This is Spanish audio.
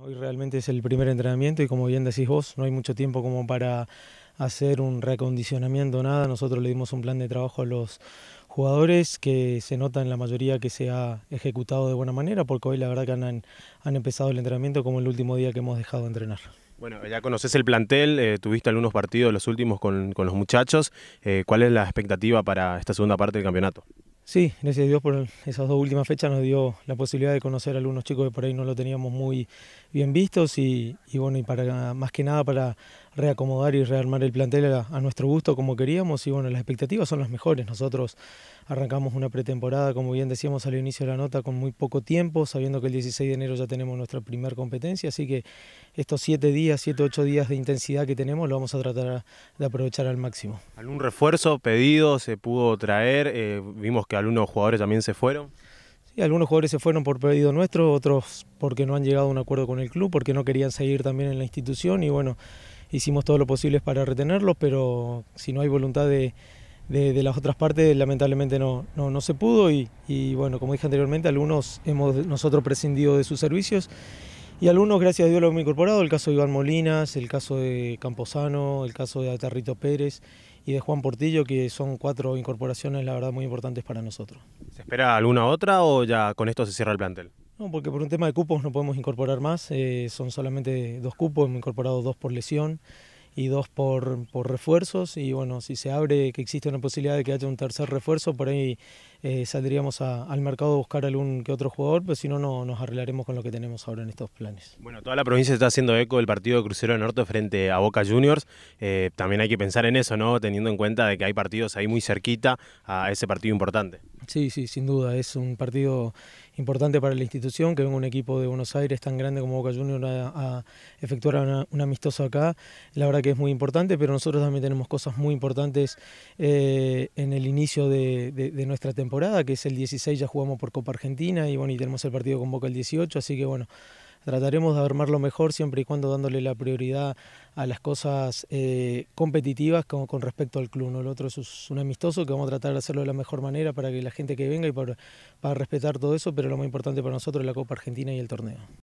Hoy realmente es el primer entrenamiento y como bien decís vos, no hay mucho tiempo como para hacer un o nada. Nosotros le dimos un plan de trabajo a los jugadores que se nota en la mayoría que se ha ejecutado de buena manera, porque hoy la verdad que han, empezado el entrenamiento como el último día que hemos dejado de entrenar. Bueno, ya conoces el plantel, eh, tuviste algunos partidos los últimos con, con los muchachos. Eh, ¿Cuál es la expectativa para esta segunda parte del campeonato? Sí, gracias a Dios por esas dos últimas fechas nos dio la posibilidad de conocer a algunos chicos que por ahí no lo teníamos muy bien vistos y, bueno, y para más que nada para reacomodar y rearmar el plantel a, nuestro gusto como queríamos y bueno, las expectativas son las mejores. Nosotros arrancamos una pretemporada, como bien decíamos al inicio de la nota, con muy poco tiempo, sabiendo que el 16 de enero ya tenemos nuestra primera competencia, así que estos siete días, siete, ocho días de intensidad que tenemos lo vamos a tratar de aprovechar al máximo. ¿Algún refuerzo pedido se pudo traer? Eh, vimos que algunos jugadores también se fueron. Sí, algunos jugadores se fueron por pedido nuestro, otros porque no han llegado a un acuerdo con el club, porque no querían seguir también en la institución y bueno, hicimos todo lo posible para retenerlos, pero si no hay voluntad de, las otras partes lamentablemente no, no, se pudo y, y, bueno, como dije anteriormente, algunos hemos nosotros prescindido de sus servicios y alumnos, gracias a Dios, lo hemos incorporado, el caso de Iván Molinas, el caso de Camposano, el caso de Atarrito Pérez y de Juan Portillo, que son cuatro incorporaciones, la verdad, muy importantes para nosotros. ¿Se espera alguna otra o ya con esto se cierra el plantel? No, porque por un tema de cupos no podemos incorporar más, eh, son solamente dos cupos, hemos incorporado dos por lesión y dos por refuerzos y bueno, si se abre que existe una posibilidad de que haya un tercer refuerzo, por ahí eh, saldríamos al mercado a buscar algún que otro jugador, pero pues si no, no nos arreglaremos con lo que tenemos ahora en estos planes. Bueno, toda la provincia está haciendo eco del partido de Crucero del Norte frente a Boca Juniors. Eh, también hay que pensar en eso, ¿no? Teniendo en cuenta de que hay partidos ahí muy cerquita a ese partido importante. Sí, sí, sin duda. Es un partido importante para la institución, que venga un equipo de Buenos Aires tan grande como Boca Juniors a, efectuar un amistoso acá. La verdad que es muy importante, pero nosotros también tenemos cosas muy importantes eh, en el inicio de nuestra temporada que es el 16 ya jugamos por Copa Argentina y bueno, y tenemos el partido con Boca el 18, así que bueno, trataremos de armarlo mejor siempre y cuando dándole la prioridad a las cosas eh, competitivas con, con, respecto al club. ¿no? El otro es un amistoso que vamos a tratar de hacerlo de la mejor manera para que la gente que venga y para, para respetar todo eso, pero lo más importante para nosotros es la Copa Argentina y el torneo.